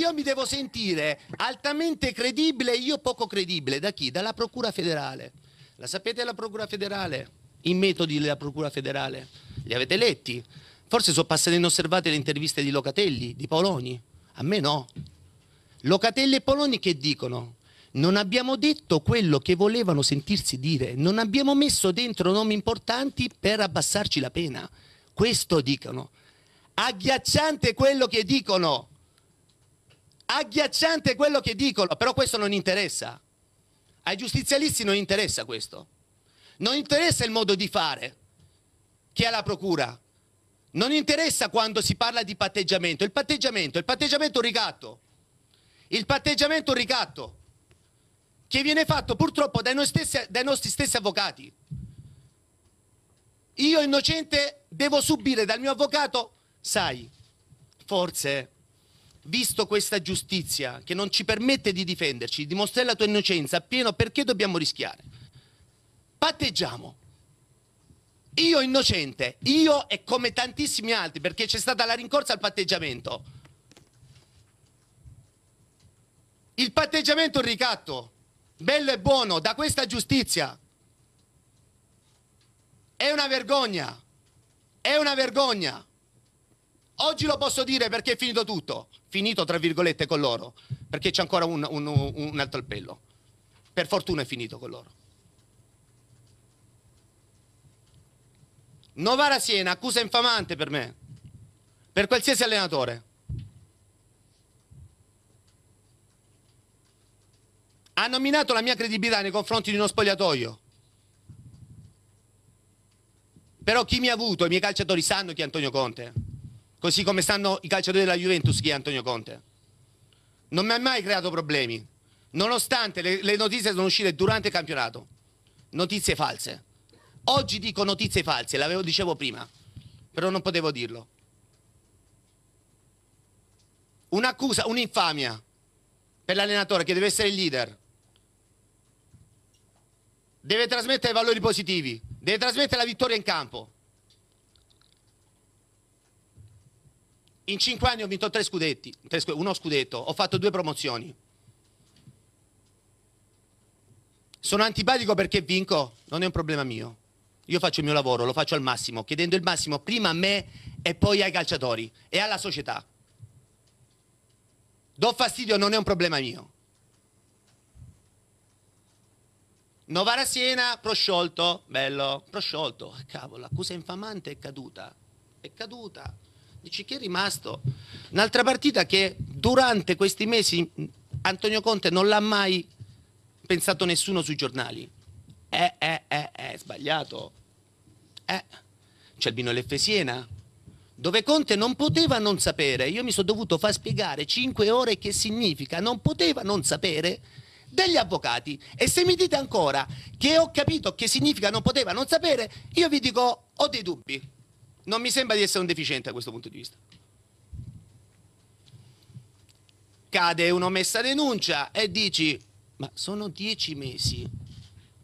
Io mi devo sentire altamente credibile e io poco credibile. Da chi? Dalla Procura federale. La sapete la Procura federale? I metodi della Procura federale? Li avete letti? Forse sono passate inosservate le interviste di Locatelli, di Poloni. A me no. Locatelli e Poloni che dicono? Non abbiamo detto quello che volevano sentirsi dire, non abbiamo messo dentro nomi importanti per abbassarci la pena. Questo dicono. Agghiacciante quello che dicono Agghiacciante quello che dicono, però questo non interessa. Ai giustizialisti non interessa questo. Non interessa il modo di fare che ha la procura. Non interessa quando si parla di patteggiamento. Il patteggiamento, il patteggiamento è un ricatto. Il patteggiamento è un ricatto che viene fatto purtroppo dai, stessi, dai nostri stessi avvocati. Io innocente devo subire dal mio avvocato, sai, forse visto questa giustizia che non ci permette di difenderci, di dimostrare la tua innocenza appieno, perché dobbiamo rischiare? Patteggiamo. Io innocente, io e come tantissimi altri, perché c'è stata la rincorsa al patteggiamento. Il patteggiamento è un ricatto, bello e buono, da questa giustizia. È una vergogna, è una vergogna. Oggi lo posso dire perché è finito tutto, finito tra virgolette con loro, perché c'è ancora un, un, un altro appello. Per fortuna è finito con loro. Novara Siena, accusa infamante per me, per qualsiasi allenatore. Hanno minato la mia credibilità nei confronti di uno spogliatoio. Però chi mi ha avuto, i miei calciatori sanno chi è Antonio Conte così come stanno i calciatori della Juventus è Antonio Conte. Non mi ha mai creato problemi, nonostante le, le notizie sono uscite durante il campionato. Notizie false. Oggi dico notizie false, l'avevo dicevo prima, però non potevo dirlo. Un'accusa, un'infamia per l'allenatore che deve essere il leader. Deve trasmettere valori positivi, deve trasmettere la vittoria in campo. In cinque anni ho vinto tre scudetti, tre scudetti, uno scudetto, ho fatto due promozioni. Sono antipatico perché vinco, non è un problema mio. Io faccio il mio lavoro, lo faccio al massimo, chiedendo il massimo prima a me e poi ai calciatori e alla società. Do fastidio, non è un problema mio. Novara Siena, prosciolto, bello, prosciolto. Cavolo, l'accusa infamante è caduta, è caduta. Dici chi è rimasto? Un'altra partita che durante questi mesi Antonio Conte non l'ha mai pensato nessuno sui giornali. Eh, eh, eh, eh, sbagliato. Eh, c'è il Bino Leffe Siena, dove Conte non poteva non sapere, io mi sono dovuto far spiegare 5 ore che significa, non poteva non sapere degli avvocati. E se mi dite ancora che ho capito che significa non poteva non sapere, io vi dico ho dei dubbi non mi sembra di essere un deficiente a questo punto di vista. Cade un'omessa denuncia e dici, ma sono dieci mesi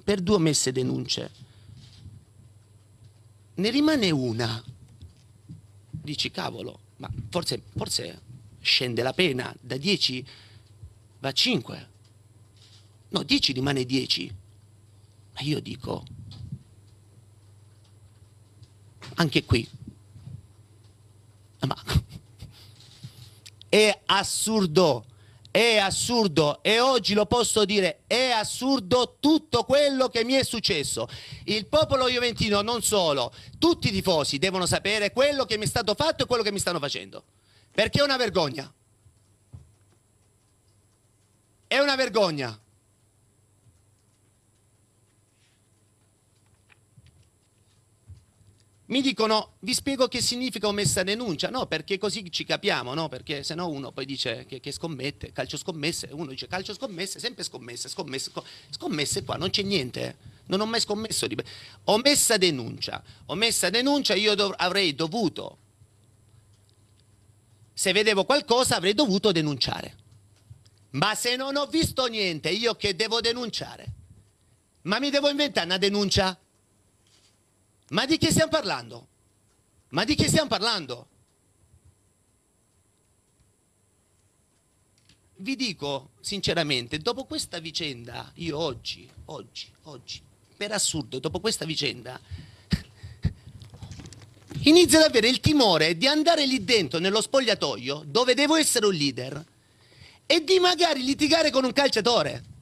per due omesse denunce. Ne rimane una. Dici, cavolo, ma forse, forse scende la pena da dieci va a 5. No, dieci rimane dieci. Ma io dico, anche qui. Ma è assurdo, è assurdo e oggi lo posso dire, è assurdo tutto quello che mi è successo. Il popolo juventino non solo, tutti i tifosi devono sapere quello che mi è stato fatto e quello che mi stanno facendo, perché è una vergogna. È una vergogna. Mi dicono, vi spiego che significa omessa denuncia, no? Perché così ci capiamo, no? Perché se no uno poi dice che, che, scommette, calcio scommesse, uno dice calcio scommesse, sempre scommesse, scommesse, scommesse qua, non c'è niente. Eh. Non ho mai scommesso di... Omessa denuncia, omessa denuncia io dov avrei dovuto, se vedevo qualcosa avrei dovuto denunciare. Ma se non ho visto niente, io che devo denunciare? Ma mi devo inventare una denuncia? Ma di che stiamo parlando? Ma di che stiamo parlando? Vi dico sinceramente, dopo questa vicenda, io oggi, oggi, oggi, per assurdo, dopo questa vicenda, inizio ad avere il timore di andare lì dentro, nello spogliatoio, dove devo essere un leader, e di magari litigare con un calciatore.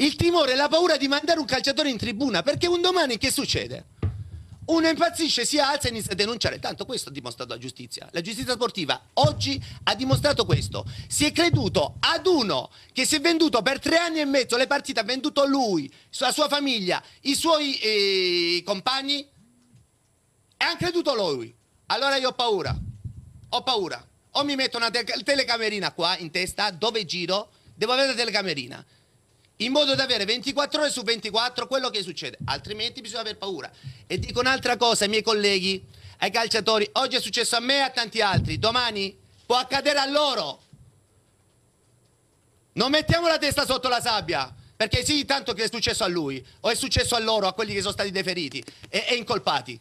il timore e la paura di mandare un calciatore in tribuna, perché un domani che succede? Uno impazzisce, si alza e inizia a denunciare. Tanto questo ha dimostrato la giustizia. La giustizia sportiva oggi ha dimostrato questo. Si è creduto ad uno che si è venduto per tre anni e mezzo le partite, ha venduto lui, la sua famiglia, i suoi eh, compagni e ha creduto lui. Allora io ho paura, ho paura. O mi metto una te telecamerina qua in testa dove giro, devo avere la telecamerina in modo da avere 24 ore su 24 quello che succede, altrimenti bisogna aver paura. E dico un'altra cosa ai miei colleghi, ai calciatori, oggi è successo a me e a tanti altri, domani può accadere a loro. Non mettiamo la testa sotto la sabbia, perché sì, tanto che è successo a lui, o è successo a loro, a quelli che sono stati deferiti e, e incolpati.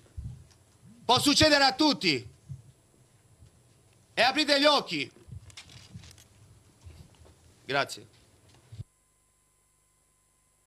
Può succedere a tutti. E aprite gli occhi. Grazie.